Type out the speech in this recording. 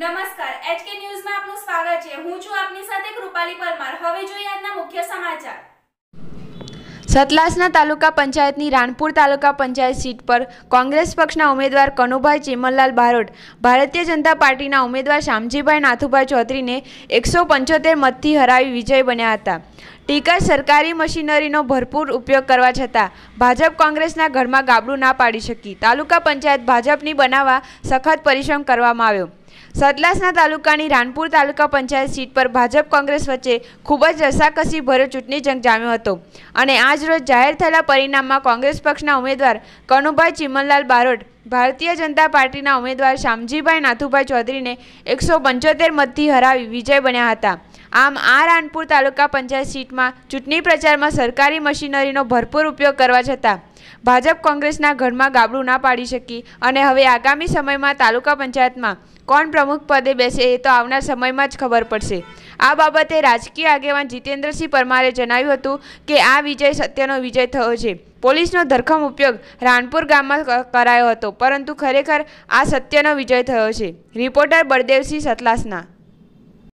નમસ્કાર એચકે ન્યૂઝમાં આપનું સ્વાગત છે હું છું આપની સાથે કૃપાલી પરમાર હવે જોઈએ આજના મુખ્ય સમાચાર સતલાસના તાલુકા પંચાયતની રાણપુર તાલુકા પંચાયત સીટ પર કોંગ્રેસ પક્ષના ઉમેદવાર કનુભાઈ ચેમનલાલ બારોટ ભારતીય જનતા પાર્ટીના ઉમેદવાર શામજીભાઈ નાથુભાઈ ચૌધરીને એકસો પંચોતેર મતથી હરાવી વિજય બન્યા હતા ટીકા સરકારી મશીનરીનો ભરપૂર ઉપયોગ કરવા છતાં ભાજપ કોંગ્રેસના ઘરમાં ગાબડું ના પાડી શકી તાલુકા પંચાયત ભાજપની બનાવવા સખત પરિશ્રમ કરવામાં આવ્યો સતલાસના તાલુકાની રાનપુર તાલુકા પંચાયત સીટ પર ભાજપ કોંગ્રેસ વચ્ચે ખૂબ જ રસાકસી ભર્યો ચૂંટણી જંગ જામ્યો હતો અને આજ રોજ જાહેર થયેલા પરિણામમાં કોંગ્રેસ પક્ષના ઉમેદવાર કનુભાઈ ચિમનલાલ બારોટ ભારતીય જનતા પાર્ટીના ઉમેદવાર શામજીભાઈ નાથુભાઈ ચૌધરીને એકસો પંચોતેર મતથી હરાવી વિજય બન્યા હતા આમ આ રાનપુર તાલુકા પંચાયત સીટમાં ચૂંટણી પ્રચારમાં સરકારી મશીનરીનો ભરપૂર ઉપયોગ કરવા છતાં ભાજપ કોંગ્રેસના ઘરમાં ગાબડું ના પાડી શકી અને હવે આગામી સમયમાં તાલુકા પંચાયતમાં કોણ પ્રમુખ પદે બેસે એ તો આવનાર સમયમાં જ ખબર પડશે આ બાબતે રાજકીય આગેવાન જીતેન્દ્રસિંહ પરમારે જણાવ્યું હતું કે આ વિજય સત્યનો વિજય થયો છે પોલીસનો ધરખમ ઉપયોગ રાનપુર ગામમાં કરાયો હતો પરંતુ ખરેખર આ સત્યનો વિજય થયો છે રિપોર્ટર બળદેવસિંહ સતલાસના